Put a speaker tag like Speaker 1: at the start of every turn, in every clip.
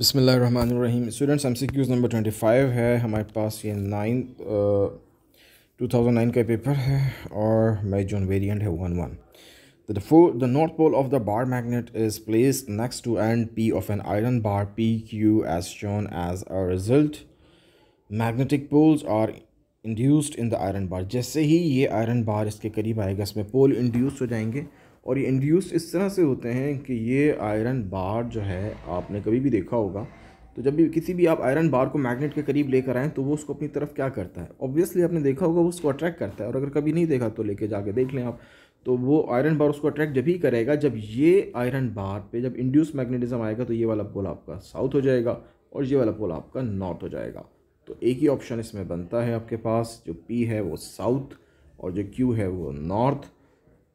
Speaker 1: बिसमीम students M C Qs number twenty five है हमारे पास ये नाइन टू थाउजेंड नाइन का पेपर है और मेरी जो वेरियंट है one one the north pole of the bar magnet is place next to end P of an iron bar P Q as shown as a result magnetic poles are induced in the iron bar जैसे ही ये iron bar इसके करीब आएगा इसमें पोल induce हो जाएंगे और ये इंड्यूस इस तरह से होते हैं कि ये आयरन बार जो है आपने कभी भी देखा होगा तो जब भी किसी भी आप आयरन बार को मैग्नेट के करीब लेकर आएँ तो वो उसको अपनी तरफ क्या करता है ऑब्वियसली आपने देखा होगा वो उसको अट्रैक्ट करता है और अगर कभी नहीं देखा तो लेके जाके देख लें आप तो वो आयरन बार उसको अट्रैक्ट जब ही करेगा जब ये आयरन बार पे जब इंड्यूस मैग्नेटिज्म आएगा तो ये वाला पोल आपका साउथ हो जाएगा और ये वाला पोल आपका नॉर्थ हो जाएगा तो एक ही ऑप्शन इसमें बनता है आपके पास जो पी है वो साउथ और जो क्यू है वो नॉर्थ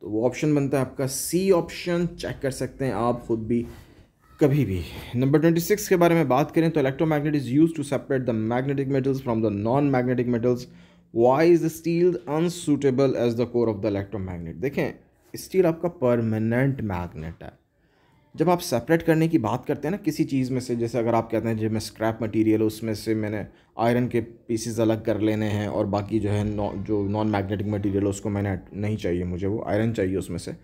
Speaker 1: तो वो ऑप्शन बनता है आपका सी ऑप्शन चेक कर सकते हैं आप खुद भी कभी भी नंबर ट्वेंटी सिक्स के बारे में बात करें तो electromagnet is use to separate the magnetic metals from the non magnetic metals why is the steel unsuitable as the core of the electromagnet देखें स्टील आपका परमानेंट मैग्नेट है जब आप सेपरेट करने की बात करते हैं ना किसी चीज़ में से जैसे अगर आप कहते हैं जो मैं स्क्रैप मटेरियल उसमें से मैंने आयरन के पीसेज़ अलग कर लेने हैं और बाकी जो है नौ, जो नॉन मैग्नेटिक मटेरियल उसको मैंने नहीं चाहिए मुझे वो आयरन चाहिए उसमें से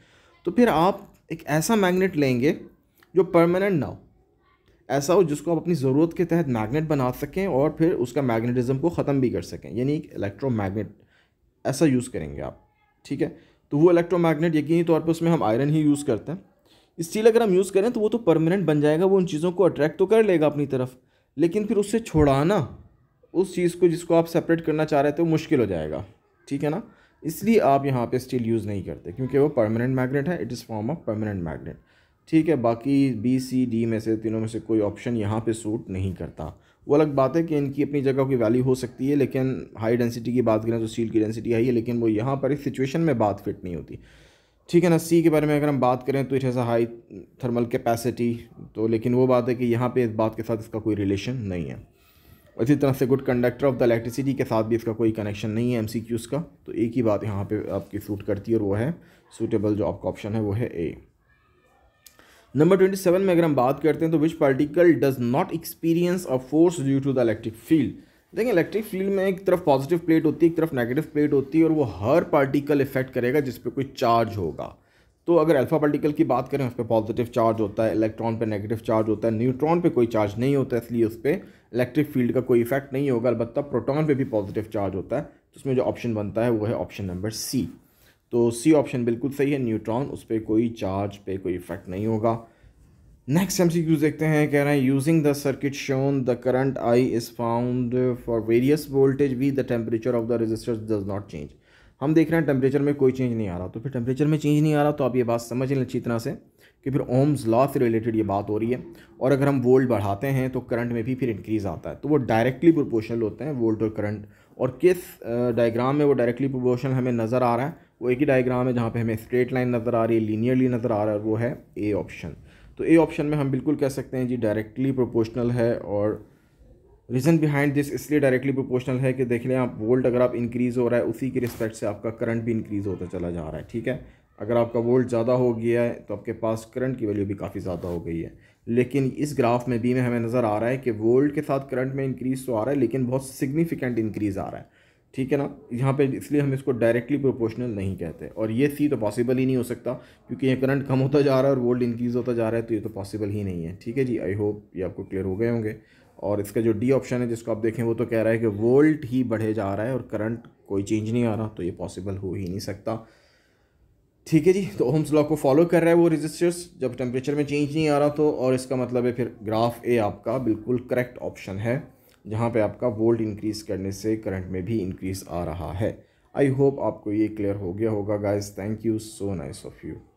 Speaker 1: तो फिर आप एक ऐसा मैग्नेट लेंगे जो परमानेंट ना हो ऐसा हो जिसको आप अपनी ज़रूरत के तहत मैग्नेट बना सकें और फिर उसका मैग्नेटिज़म को ख़त्म भी कर सकें यानी एक इलेक्ट्रो ऐसा यूज़ करेंगे आप ठीक है तो वो इलेक्ट्रोमैग्नेट यकीनी तौर पर उसमें हम आयरन ही यूज़ करते हैं स्टील अगर हम यूज़ करें तो वो तो परमानेंट बन जाएगा वो उन चीज़ों को अट्रैक्ट तो कर लेगा अपनी तरफ लेकिन फिर उससे छोड़ाना उस चीज़ को जिसको आप सेपरेट करना चाह रहे थे वो मुश्किल हो जाएगा ठीक है ना इसलिए आप यहाँ पे स्टील यूज़ नहीं करते क्योंकि वो परमानेंट मैग्नेट है it is form of permanent magnet ठीक है बाकी बी सी डी में से तीनों में से कोई ऑप्शन यहाँ पे सूट नहीं करता वो अलग बात है कि इनकी अपनी जगह की वैल्यू हो सकती है लेकिन हाई डेंसिटी की बात करें तो स्टील की डेंसिटी है लेकिन वो यहाँ पर इस सिचुएशन में बात फिट नहीं होती ठीक है ना सी के बारे में अगर हम बात करें तो it has a high thermal capacity तो लेकिन वो बात है कि यहाँ पे इस बात के साथ इसका कोई रिलेशन नहीं है इसी तरह से good conductor of the electricity के साथ भी इसका कोई कनेक्शन नहीं है एम सी क्यूज़ का तो एक ही बात यहाँ पे आपकी सूट करती है और वो है सूटेबल जो आपका ऑप्शन है वो है ए नंबर ट्वेंटी सेवन में अगर हम बात करते हैं तो which particle does not experience a force due to the electric field देखिए इलेक्ट्रिक फील्ड में एक तरफ पॉजिटिव प्लेट होती है एक तरफ नेगेटिव प्लेट होती है और वो हर पार्टिकल इफेक्ट करेगा जिस पर कोई चार्ज होगा तो अगर अल्फा पार्टिकल की बात करें उस पर पॉजिटिव चार्ज होता है इलेक्ट्रॉन पे नेगेटिव चार्ज होता है न्यूट्रॉन पे कोई चार्ज नहीं होता इसलिए उस पर इलेक्ट्रिक फील्ड का कोई इफेक्ट नहीं होगा अलबत्त प्रोटॉन पे भी पॉजिटिव चार्ज होता है तो उसमें जो ऑप्शन बनता है वो है ऑप्शन नंबर सी तो सी ऑप्शन बिल्कुल सही है न्यूट्रॉन उस पर कोई चार्ज पे कोई इफेक्ट नहीं होगा नेक्स्ट एम सी क्यूज देखते हैं कह रहे हैं using the circuit shown the current I is found for various voltage V the temperature of the resistor does not change हम देख रहे हैं टेम्परेचर में कोई चेंज नहीं आ रहा तो फिर टेम्परेचर में चेंज नहीं आ रहा तो आप ये बात समझ लें अच्छी तरह से कि फिर ओम्स लॉ से रिलेटेड ये बात हो रही है और अगर हम वोल्ट बढ़ाते हैं तो करंट में भी फिर इंक्रीज़ आता है तो वो डायरेक्टली प्रोपोर्शनल होते हैं वोल्ट और करंट और किस डायग्राम में वो डायरेक्टली प्रोपोर्शनल हमें नज़र आ रहा है वो एक ही डायग्राम है जहाँ पर हमें स्ट्रेट लाइन नज़र आ रही है लीनियरली नज़र आ रहा है वो है ए ऑप्शन तो ए ऑप्शन में हम बिल्कुल कह सकते हैं जी डायरेक्टली प्रोपोर्शनल है और रीज़न बिहाइंड दिस इसलिए डायरेक्टली प्रोपोर्शनल है कि देख लें आप वोल्ट अगर आप इंक्रीज़ हो रहा है उसी के रिस्पेक्ट से आपका करंट भी इंक्रीज़ होता चला जा रहा है ठीक है अगर आपका वोल्ट ज़्यादा हो गया है तो आपके पास करंट की वैल्यू भी काफ़ी ज़्यादा हो गई है लेकिन इस ग्राफ में भी में हमें नज़र आ रहा है कि वोल्ट के साथ करंट में इंक्रीज़ तो आ रहा है लेकिन बहुत सिग्निफिकेंट इंक्रीज़ आ रहा है ठीक है ना यहाँ पे इसलिए हम इसको डायरेक्टली प्रोपोर्शनल नहीं कहते और ये सी तो पॉसिबल ही नहीं हो सकता क्योंकि ये करंट कम होता जा रहा है और वोल्ट इंक्रीज़ होता जा रहा है तो ये तो पॉसिबल ही नहीं है ठीक है जी आई होप ये आपको क्लियर हो गए होंगे और इसका जो डी ऑप्शन है जिसको आप देखें वो तो कह रहा है कि वोल्ट ही बढ़े जा रहा है और करंट कोई चेंज नहीं आ रहा तो ये पॉसिबल हो ही नहीं सकता ठीक है जी तो ओम्स लॉ को फॉलो कर रहा है वो रजिस्टर्स जब टेम्परेचर में चेंज नहीं आ रहा तो और इसका मतलब है फिर ग्राफ ए आपका बिल्कुल करेक्ट ऑप्शन है जहाँ पे आपका वोल्ट इंक्रीज़ करने से करंट में भी इंक्रीज़ आ रहा है आई होप आपको ये क्लियर हो गया होगा guys thank you so nice of you